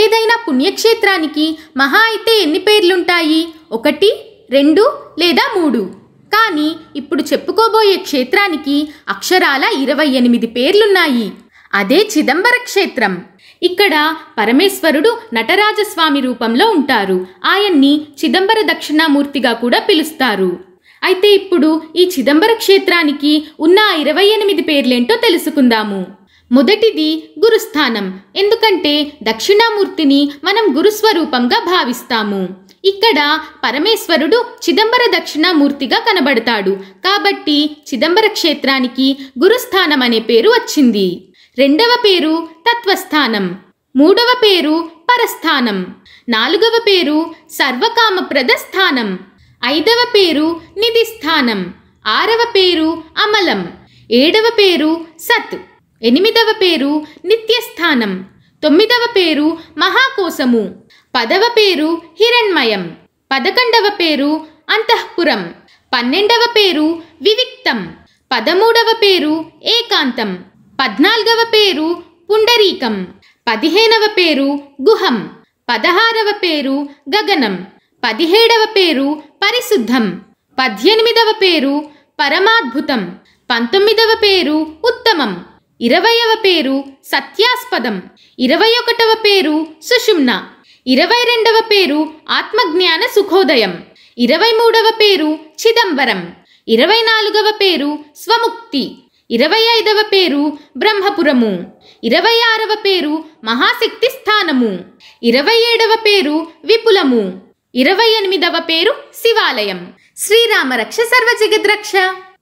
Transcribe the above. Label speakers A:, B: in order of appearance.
A: ఏదైనా పుణ్యక్షేత్రానికి మహా అయితే ఎన్ని పేర్లుంటాయి ఒకటి రెండు లేదా మూడు కానీ ఇప్పుడు చెప్పుకోబోయే క్షేత్రానికి అక్షరాల ఇరవై ఎనిమిది పేర్లున్నాయి అదే చిదంబర క్షేత్రం ఇక్కడ పరమేశ్వరుడు నటరాజస్వామి రూపంలో ఉంటారు ఆయన్ని చిదంబర దక్షిణామూర్తిగా కూడా పిలుస్తారు అయితే ఇప్పుడు ఈ చిదంబర క్షేత్రానికి ఉన్న ఇరవై ఎనిమిది పేర్లేంటో తెలుసుకుందాము మొదటిది గురుస్థానం ఎందుకంటే దక్షిణామూర్తిని మనం గురుస్వరూపంగా భావిస్తాము ఇక్కడ పరమేశ్వరుడు చిదంబర దక్షిణామూర్తిగా కనబడతాడు కాబట్టి చిదంబర క్షేత్రానికి గురుస్థానం అనే పేరు వచ్చింది రెండవ పేరు తత్వస్థానం మూడవ పేరు పరస్థానం నాలుగవ పేరు సర్వకామప్రద స్థానం ఐదవ పేరు నిధిస్థానం ఆరవ పేరు అమలం ఏడవ పేరు సత్ ఎనిమిదవ పేరు నిత్యస్థానం తొమ్మిదవ పేరు మహాకోశము పదవ పేరు హిరణ్మయం పదకొండవ పేరు అంతఃపురం పన్నెండవ పేరు వివిక్తం పదమూడవ పేరు ఏకాంతం పద్నాలుగవ పేరు పుండరీకం పదిహేనవ పేరు గుహం పదహారవ పేరు గగనం పదిహేడవ పేరు పరిశుద్ధం పద్దెనిమిదవ పేరు పరమాద్భుతం పంతొమ్మిదవ పేరు ఉత్తమం ఇరవైవ పేరు సత్యాస్పదం ఇరవై ఒకటవ పేరు సుషుమ్న ఇరవై రెండవ పేరు ఆత్మజ్ఞాన సుఖోదయం ఇరవై మూడవ పేరు చిదంబరం ఇరవై నాలుగవ పేరు స్వముక్తి ఇరవై ఐదవ పేరు బ్రహ్మపురము ఇరవై ఆరవ పేరు మహాశక్తి స్థానము ఇరవై ఏడవ పేరు విపులము ఇరవై ఎనిమిదవ పేరు శివాలయం శ్రీరామరక్ష సర్వజగద్రక్ష